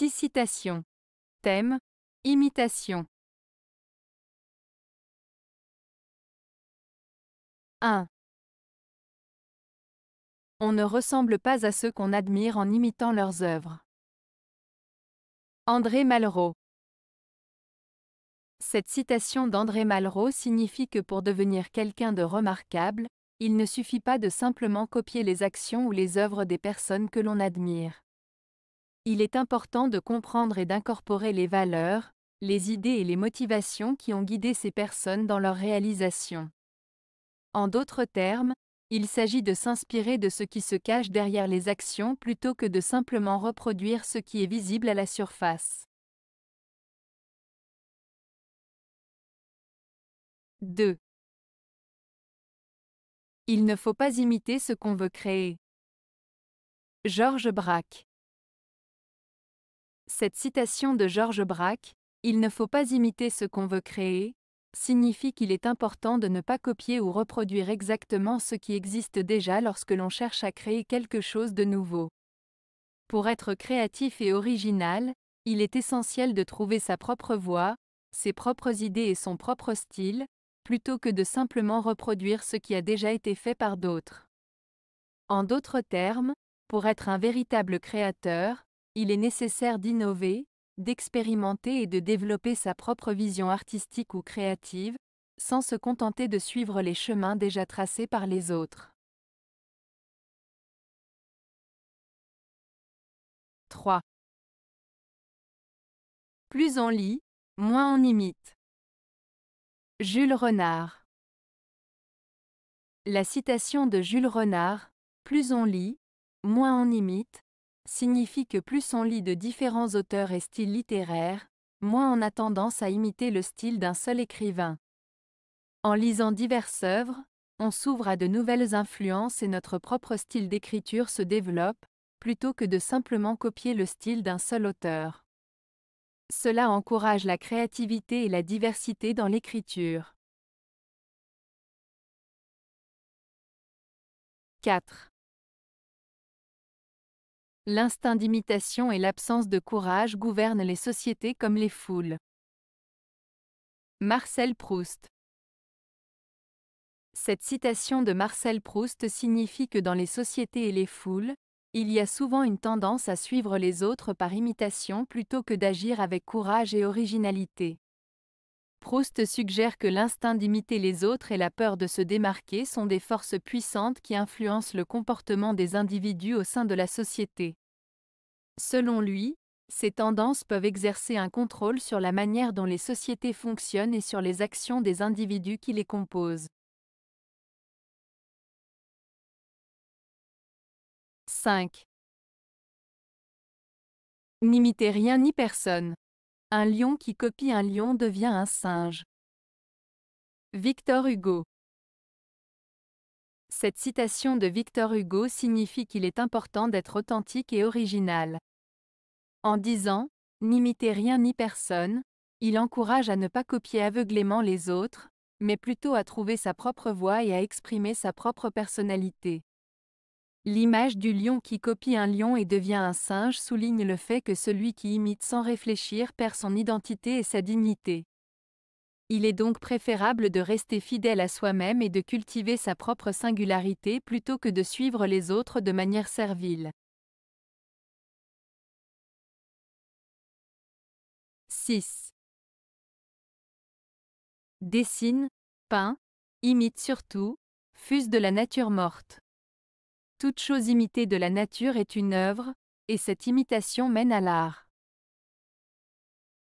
6 citations. Thème Imitation. 1. On ne ressemble pas à ceux qu'on admire en imitant leurs œuvres. André Malraux. Cette citation d'André Malraux signifie que pour devenir quelqu'un de remarquable, il ne suffit pas de simplement copier les actions ou les œuvres des personnes que l'on admire. Il est important de comprendre et d'incorporer les valeurs, les idées et les motivations qui ont guidé ces personnes dans leur réalisation. En d'autres termes, il s'agit de s'inspirer de ce qui se cache derrière les actions plutôt que de simplement reproduire ce qui est visible à la surface. 2. Il ne faut pas imiter ce qu'on veut créer. Georges Braque cette citation de Georges Braque, Il ne faut pas imiter ce qu'on veut créer, signifie qu'il est important de ne pas copier ou reproduire exactement ce qui existe déjà lorsque l'on cherche à créer quelque chose de nouveau. Pour être créatif et original, il est essentiel de trouver sa propre voix, ses propres idées et son propre style, plutôt que de simplement reproduire ce qui a déjà été fait par d'autres. En d'autres termes, pour être un véritable créateur, il est nécessaire d'innover, d'expérimenter et de développer sa propre vision artistique ou créative, sans se contenter de suivre les chemins déjà tracés par les autres. 3. Plus on lit, moins on imite. Jules Renard La citation de Jules Renard, Plus on lit, moins on imite, signifie que plus on lit de différents auteurs et styles littéraires, moins on a tendance à imiter le style d'un seul écrivain. En lisant diverses œuvres, on s'ouvre à de nouvelles influences et notre propre style d'écriture se développe, plutôt que de simplement copier le style d'un seul auteur. Cela encourage la créativité et la diversité dans l'écriture. 4. L'instinct d'imitation et l'absence de courage gouvernent les sociétés comme les foules. Marcel Proust Cette citation de Marcel Proust signifie que dans les sociétés et les foules, il y a souvent une tendance à suivre les autres par imitation plutôt que d'agir avec courage et originalité. Proust suggère que l'instinct d'imiter les autres et la peur de se démarquer sont des forces puissantes qui influencent le comportement des individus au sein de la société. Selon lui, ces tendances peuvent exercer un contrôle sur la manière dont les sociétés fonctionnent et sur les actions des individus qui les composent. 5. N'imitez rien ni personne. Un lion qui copie un lion devient un singe. Victor Hugo Cette citation de Victor Hugo signifie qu'il est important d'être authentique et original. En disant « N'imitez rien ni personne », il encourage à ne pas copier aveuglément les autres, mais plutôt à trouver sa propre voix et à exprimer sa propre personnalité. L'image du lion qui copie un lion et devient un singe souligne le fait que celui qui imite sans réfléchir perd son identité et sa dignité. Il est donc préférable de rester fidèle à soi-même et de cultiver sa propre singularité plutôt que de suivre les autres de manière servile. 6. Dessine, peint, imite surtout, fuse de la nature morte. Toute chose imitée de la nature est une œuvre, et cette imitation mène à l'art.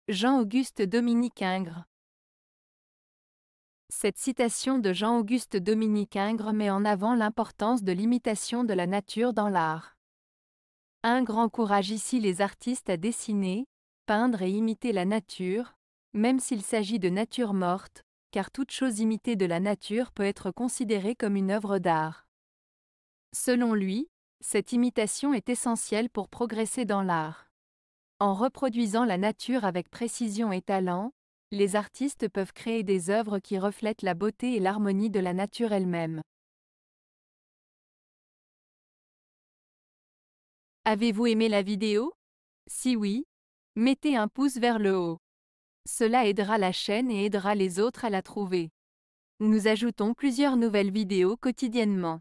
Jean-Auguste Dominique Ingres Cette citation de Jean-Auguste Dominique Ingres met en avant l'importance de l'imitation de la nature dans l'art. Ingres encourage ici les artistes à dessiner, peindre et imiter la nature, même s'il s'agit de nature morte, car toute chose imitée de la nature peut être considérée comme une œuvre d'art. Selon lui, cette imitation est essentielle pour progresser dans l'art. En reproduisant la nature avec précision et talent, les artistes peuvent créer des œuvres qui reflètent la beauté et l'harmonie de la nature elle-même. Avez-vous aimé la vidéo Si oui, mettez un pouce vers le haut. Cela aidera la chaîne et aidera les autres à la trouver. Nous ajoutons plusieurs nouvelles vidéos quotidiennement.